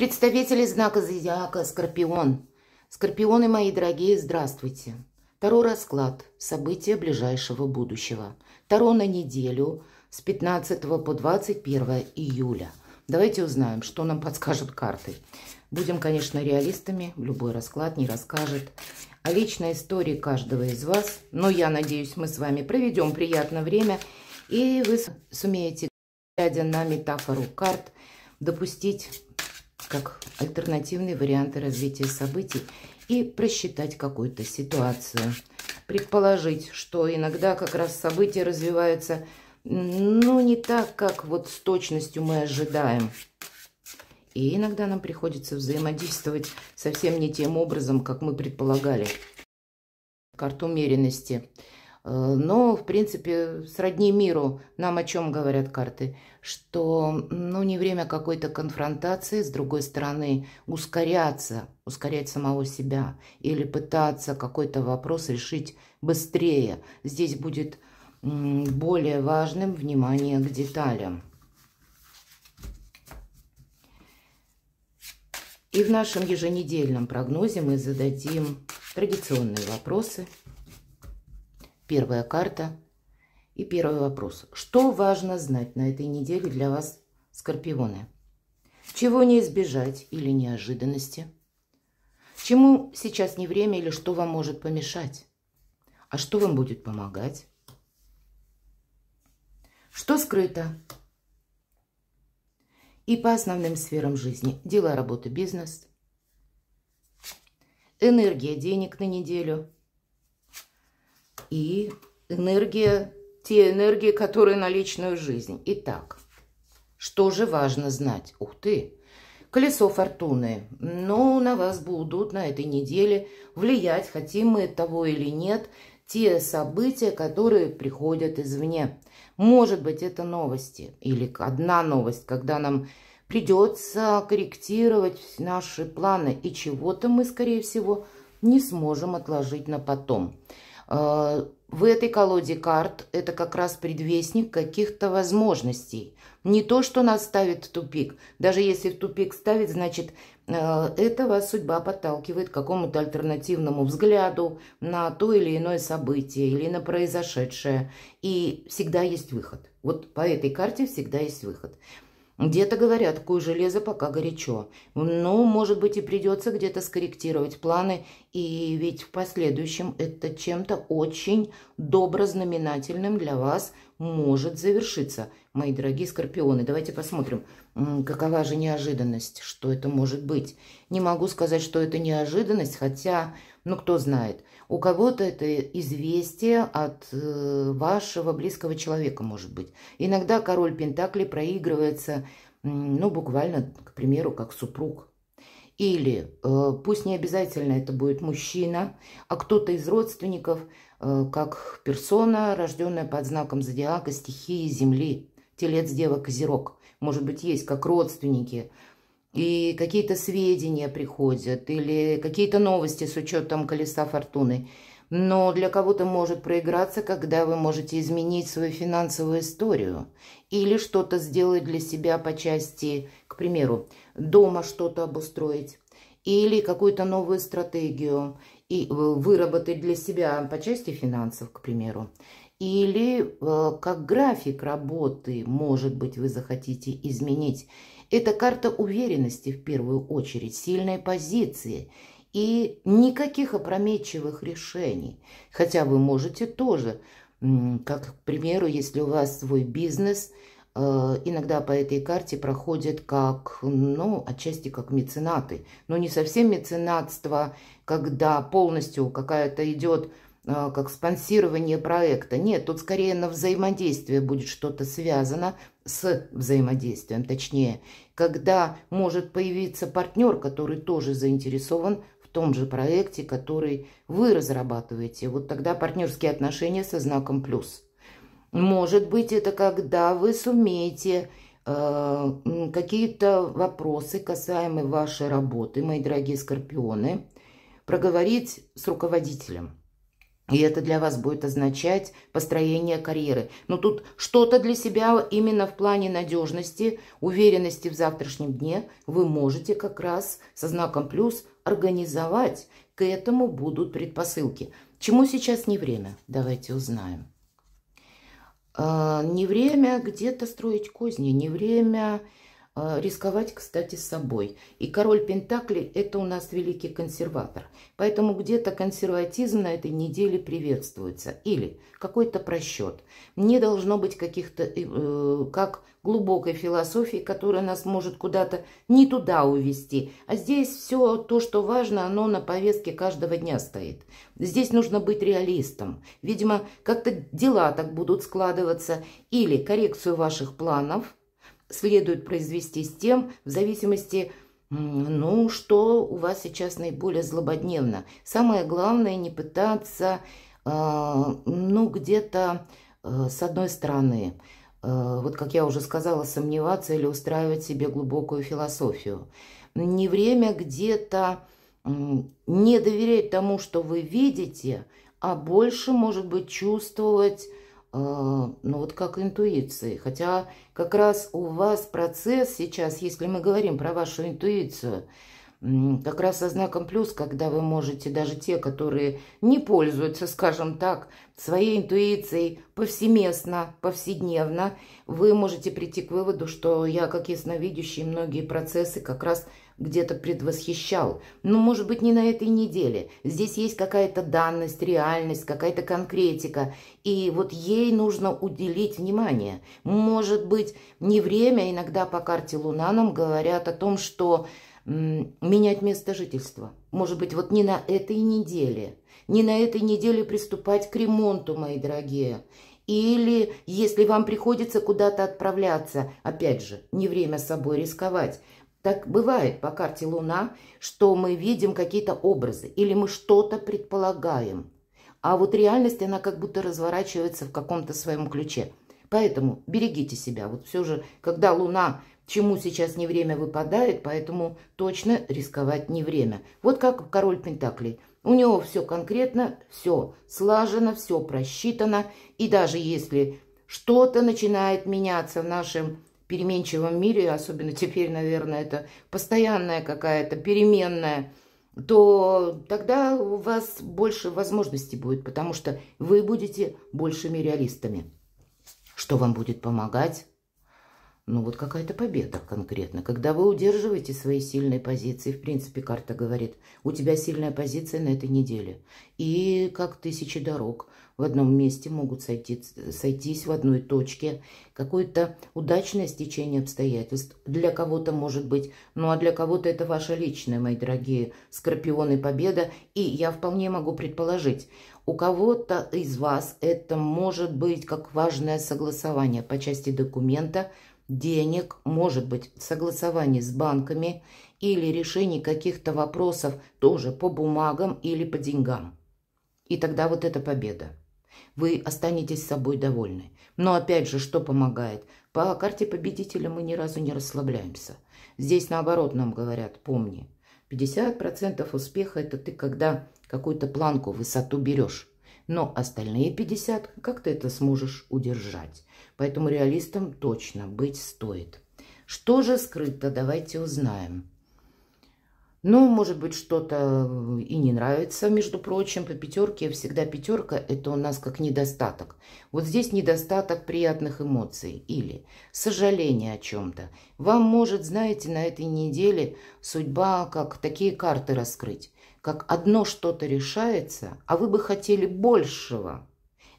Представители знака зодиака Скорпион. Скорпионы мои дорогие, здравствуйте. Таро расклад. События ближайшего будущего. Таро на неделю с 15 по 21 июля. Давайте узнаем, что нам подскажут карты. Будем, конечно, реалистами. Любой расклад не расскажет о а личной истории каждого из вас. Но я надеюсь, мы с вами проведем приятное время. И вы сумеете, глядя на метафору карт, допустить как альтернативные варианты развития событий и просчитать какую-то ситуацию. Предположить, что иногда как раз события развиваются, ну, не так, как вот с точностью мы ожидаем. И иногда нам приходится взаимодействовать совсем не тем образом, как мы предполагали. Карту умеренности – Э, но, в принципе, сродни миру нам о чем говорят карты? Что, ну, не время какой-то конфронтации, с другой стороны, ускоряться, ускорять самого себя или пытаться какой-то вопрос решить быстрее. Здесь будет более важным внимание к деталям. И в нашем еженедельном прогнозе мы зададим традиционные вопросы – Первая карта и первый вопрос. Что важно знать на этой неделе для вас, скорпионы? Чего не избежать или неожиданности? Чему сейчас не время или что вам может помешать? А что вам будет помогать? Что скрыто? И по основным сферам жизни. Дела, работа, бизнес. Энергия денег на неделю – и энергия, те энергии, которые на личную жизнь. Итак, что же важно знать? Ух ты! Колесо фортуны. Ну, на вас будут на этой неделе влиять, хотим мы того или нет, те события, которые приходят извне. Может быть, это новости или одна новость, когда нам придется корректировать наши планы, и чего-то мы, скорее всего, не сможем отложить на потом. Э, в этой колоде карт это как раз предвестник каких-то возможностей. Не то, что нас ставит в тупик. Даже если в тупик ставит, значит, э, это вас судьба подталкивает к какому-то альтернативному взгляду на то или иное событие или на произошедшее. И всегда есть выход. Вот по этой карте всегда есть выход. Где-то говорят, куй железо пока горячо. но ну, может быть, и придется где-то скорректировать планы, и ведь в последующем это чем-то очень добрознаменательным для вас может завершиться. Мои дорогие скорпионы, давайте посмотрим, Какова же неожиданность, что это может быть? Не могу сказать, что это неожиданность, хотя, ну кто знает, у кого-то это известие от э, вашего близкого человека может быть. Иногда король Пентакли проигрывается, ну буквально, к примеру, как супруг. Или э, пусть не обязательно это будет мужчина, а кто-то из родственников, э, как персона, рожденная под знаком зодиака, стихии Земли, телец, дева, козерог – может быть, есть, как родственники, и какие-то сведения приходят, или какие-то новости с учетом колеса фортуны. Но для кого-то может проиграться, когда вы можете изменить свою финансовую историю или что-то сделать для себя по части, к примеру, дома что-то обустроить или какую-то новую стратегию и э, выработать для себя по части финансов, к примеру, или э, как график работы, может быть, вы захотите изменить. Это карта уверенности в первую очередь, сильной позиции и никаких опрометчивых решений. Хотя вы можете тоже, как, к примеру, если у вас свой бизнес, э, иногда по этой карте проходят как, ну, отчасти как меценаты. Но не совсем меценатство, когда полностью какая-то идет а, как спонсирование проекта. Нет, тут скорее на взаимодействие будет что-то связано с взаимодействием, точнее, когда может появиться партнер, который тоже заинтересован в том же проекте, который вы разрабатываете. Вот тогда партнерские отношения со знаком «плюс». Может быть, это когда вы сумеете э, какие-то вопросы, касаемые вашей работы, мои дорогие скорпионы, проговорить с руководителем – и это для вас будет означать построение карьеры. Но тут что-то для себя именно в плане надежности, уверенности в завтрашнем дне вы можете как раз со знаком плюс организовать. К этому будут предпосылки. Чему сейчас не время? Давайте узнаем. А, не время где-то строить козни, не время а, рисковать, кстати, собой. И король Пентакли – это у нас великий консерватор. Поэтому где-то консерватизм на этой неделе приветствуется. Или какой-то просчет. Не должно быть каких-то, э, э как глубокой философии, которая нас может куда-то не туда увести. А здесь все то, что важно, оно на повестке каждого дня стоит. Здесь нужно быть реалистом. Видимо, как-то дела так будут складываться. Или коррекцию ваших планов – следует произвести с тем, в зависимости ну, что у вас сейчас наиболее злободневно. Самое главное не пытаться, э, ну, где-то э, с одной стороны, э, вот как я уже сказала, сомневаться или устраивать себе глубокую философию. Не время где-то э, не доверять тому, что вы видите, а больше, может быть, чувствовать а, ну вот как интуиции. Хотя как раз у вас процесс сейчас, если мы говорим про вашу интуицию, как раз со знаком плюс, когда вы можете, даже те, которые не пользуются, скажем так, своей интуицией повсеместно, повседневно, вы можете прийти к выводу, что я, как ясновидящий, многие процессы как раз где-то предвосхищал. Но, может быть, не на этой неделе. Здесь есть какая-то данность, реальность, какая-то конкретика. И вот ей нужно уделить внимание. Может быть, не время. Иногда по карте Луна нам говорят о том, что менять место жительства. Может быть, вот не на этой неделе. Не на этой неделе приступать к ремонту, мои дорогие. Или, если вам приходится куда-то отправляться, опять же, не время с собой рисковать. Так бывает по карте Луна, что мы видим какие-то образы или мы что-то предполагаем. А вот реальность, она как будто разворачивается в каком-то своем ключе. Поэтому берегите себя. Вот все же, когда Луна чему сейчас не время выпадает, поэтому точно рисковать не время. Вот как король Пентаклей. У него все конкретно, все слажено, все просчитано. И даже если что-то начинает меняться в нашем переменчивом мире, особенно теперь, наверное, это постоянная какая-то переменная, то тогда у вас больше возможностей будет, потому что вы будете большими реалистами. Что вам будет помогать? ну вот какая-то победа конкретно. Когда вы удерживаете свои сильные позиции, в принципе, карта говорит, у тебя сильная позиция на этой неделе. И как тысячи дорог в одном месте могут сойти, сойтись в одной точке. Какое-то удачное стечение обстоятельств для кого-то может быть, ну а для кого-то это ваша личная, мои дорогие, скорпионы победа. И я вполне могу предположить, у кого-то из вас это может быть как важное согласование по части документа – денег, может быть, в с банками или решении каких-то вопросов тоже по бумагам или по деньгам. И тогда вот эта победа. Вы останетесь собой довольны. Но опять же, что помогает? По карте победителя мы ни разу не расслабляемся. Здесь наоборот нам говорят, помни, 50% успеха – это ты, когда какую-то планку, высоту берешь но остальные 50 как ты это сможешь удержать. Поэтому реалистом точно быть стоит. Что же скрыто, давайте узнаем. Ну, может быть, что-то и не нравится, между прочим, по пятерке всегда пятерка – это у нас как недостаток. Вот здесь недостаток приятных эмоций или сожаление о чем-то. Вам может, знаете, на этой неделе судьба как такие карты раскрыть как одно что-то решается, а вы бы хотели большего.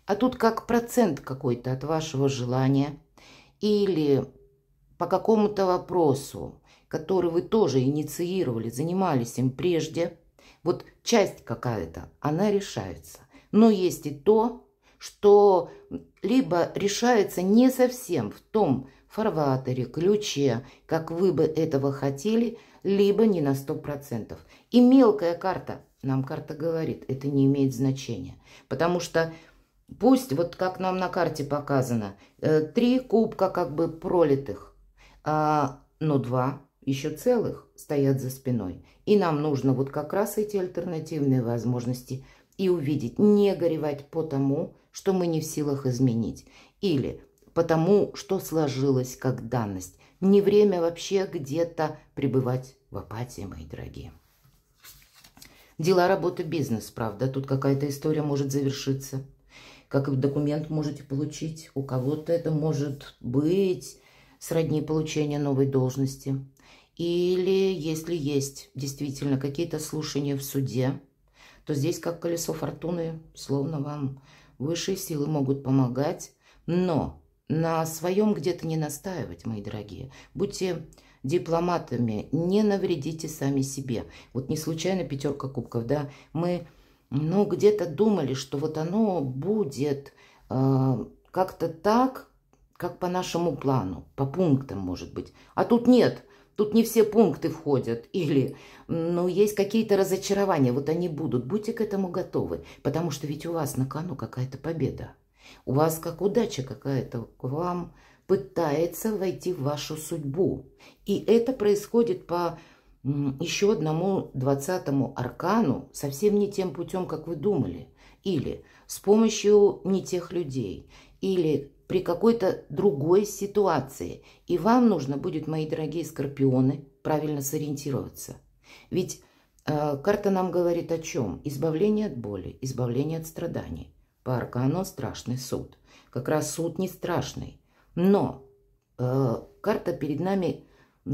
А тут как процент какой-то от вашего желания или по какому-то вопросу, который вы тоже инициировали, занимались им прежде, вот часть какая-то, она решается. Но есть и то, что либо решается не совсем в том фарватере, ключе, как вы бы этого хотели, либо не на 100%. И мелкая карта, нам карта говорит, это не имеет значения. Потому что пусть, вот как нам на карте показано, э, три кубка как бы пролитых, а, но два еще целых стоят за спиной. И нам нужно вот как раз эти альтернативные возможности и увидеть, не горевать по тому, что мы не в силах изменить. Или потому что сложилось как данность. Не время вообще где-то пребывать в апатии, мои дорогие. Дела, работа, бизнес, правда. Тут какая-то история может завершиться. Как и документ можете получить. У кого-то это может быть сродни получения новой должности. Или, если есть действительно какие-то слушания в суде, то здесь, как колесо фортуны, словно вам высшие силы могут помогать. Но на своем где-то не настаивать, мои дорогие. Будьте дипломатами, не навредите сами себе. Вот не случайно пятерка кубков, да, мы, ну, где-то думали, что вот оно будет э, как-то так, как по нашему плану, по пунктам, может быть. А тут нет, тут не все пункты входят. Или, ну, есть какие-то разочарования, вот они будут. Будьте к этому готовы, потому что ведь у вас на кону какая-то победа. У вас как удача какая-то к вам пытается войти в вашу судьбу. И это происходит по еще одному двадцатому аркану совсем не тем путем, как вы думали. Или с помощью не тех людей, или при какой-то другой ситуации. И вам нужно будет, мои дорогие скорпионы, правильно сориентироваться. Ведь э, карта нам говорит о чем? Избавление от боли, избавление от страданий. По оно страшный суд. Как раз суд не страшный. Но э, карта перед нами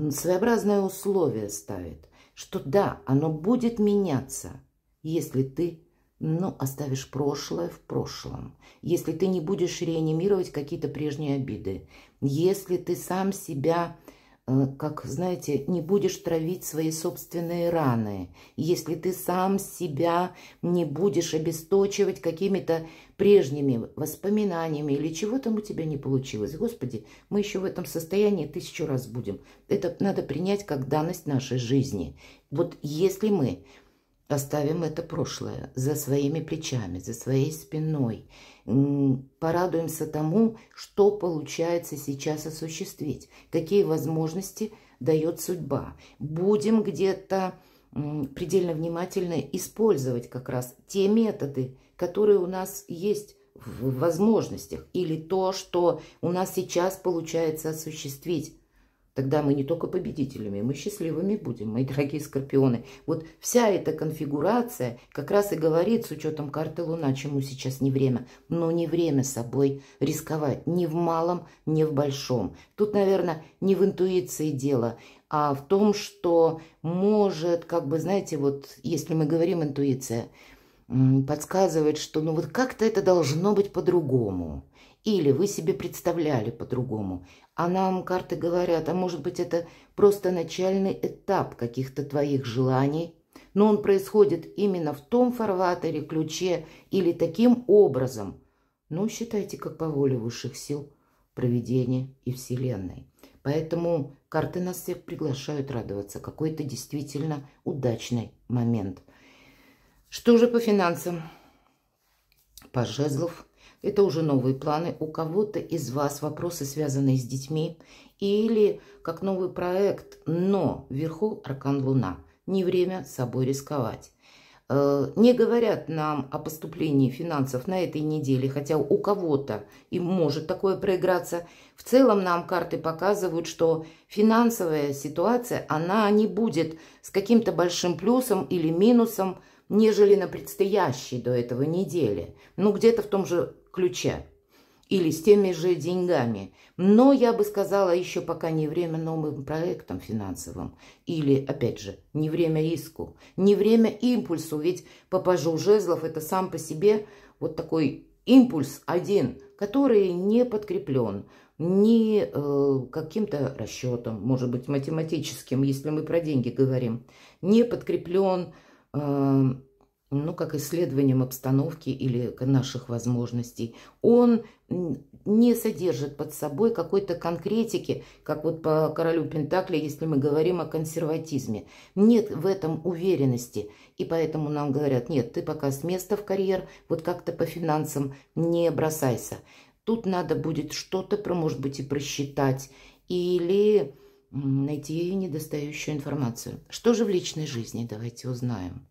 своеобразное условие ставит, что да, оно будет меняться, если ты ну, оставишь прошлое в прошлом. Если ты не будешь реанимировать какие-то прежние обиды, если ты сам себя Э, как, знаете, не будешь травить свои собственные раны, если ты сам себя не будешь обесточивать какими-то прежними воспоминаниями или чего там у тебя не получилось. Господи, мы еще в этом состоянии тысячу раз будем. Это надо принять как данность нашей жизни. Вот если мы оставим это прошлое за своими плечами, за своей спиной – порадуемся тому, что получается сейчас осуществить, какие возможности дает судьба. Будем где-то предельно внимательно использовать как раз те методы, которые у нас есть в возможностях или то, что у нас сейчас получается осуществить. Тогда мы не только победителями, мы счастливыми будем, мои дорогие скорпионы. Вот вся эта конфигурация как раз и говорит с учетом карты Луна, чему сейчас не время. Но не время собой рисковать ни в малом, ни в большом. Тут, наверное, не в интуиции дело, а в том, что может, как бы, знаете, вот если мы говорим интуиция, подсказывает, что ну вот как-то это должно быть по-другому. Или вы себе представляли по-другому. А нам карты говорят, а может быть это просто начальный этап каких-то твоих желаний, но он происходит именно в том фарватере, ключе или таким образом. Ну, считайте, как по воле высших сил, проведения и Вселенной. Поэтому карты нас всех приглашают радоваться. Какой-то действительно удачный момент. Что же по финансам? По жезлов это уже новые планы. У кого-то из вас вопросы, связанные с детьми, или как новый проект, но вверху Аркан Луна. Не время собой рисковать. Э, не говорят нам о поступлении финансов на этой неделе, хотя у кого-то и может такое проиграться. В целом нам карты показывают, что финансовая ситуация, она не будет с каким-то большим плюсом или минусом, нежели на предстоящей до этого неделе. Ну, где-то в том же ключа или с теми же деньгами. Но я бы сказала, еще пока не время новым проектам финансовым. Или, опять же, не время риску, не время импульсу. Ведь попажу жезлов – это сам по себе вот такой импульс один, который не подкреплен ни э, каким-то расчетом, может быть, математическим, если мы про деньги говорим, не подкреплен э, ну, как исследованием обстановки или наших возможностей. Он не содержит под собой какой-то конкретики, как вот по королю Пентакли, если мы говорим о консерватизме. Нет в этом уверенности. И поэтому нам говорят, нет, ты пока с места в карьер, вот как-то по финансам не бросайся. Тут надо будет что-то, про может быть, и просчитать. Или найти недостающую информацию. Что же в личной жизни? Давайте узнаем.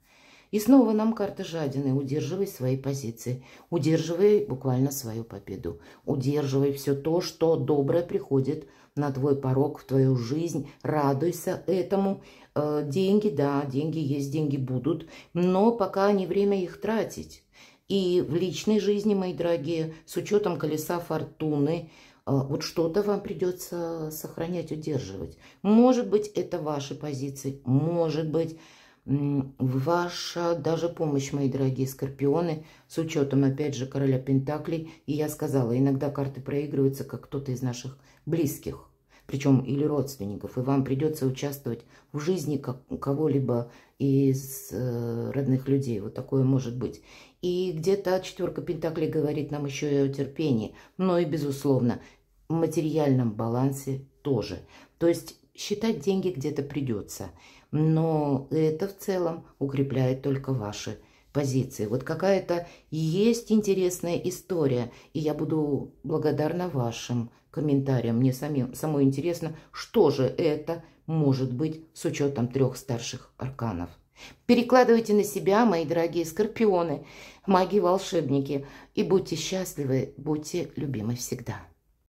И снова нам карта жадины. Удерживай свои позиции. Удерживай буквально свою победу. Удерживай все то, что доброе приходит на твой порог, в твою жизнь. Радуйся этому. Э, деньги, да, деньги есть, деньги будут. Но пока не время их тратить. И в личной жизни, мои дорогие, с учетом колеса фортуны, э, вот что-то вам придется сохранять, удерживать. Может быть, это ваши позиции, может быть, Ваша даже помощь, мои дорогие скорпионы, с учетом, опять же, короля Пентаклей. И я сказала, иногда карты проигрываются, как кто-то из наших близких, причем или родственников, и вам придется участвовать в жизни кого-либо из э, родных людей. Вот такое может быть. И где-то четверка Пентаклей говорит нам еще и о терпении, но и, безусловно, материальном балансе тоже. То есть считать деньги где-то придется – но это в целом укрепляет только ваши позиции. Вот какая-то есть интересная история, и я буду благодарна вашим комментариям. Мне самим, самой интересно, что же это может быть с учетом трех старших арканов. Перекладывайте на себя, мои дорогие скорпионы, маги-волшебники, и будьте счастливы, будьте любимы всегда.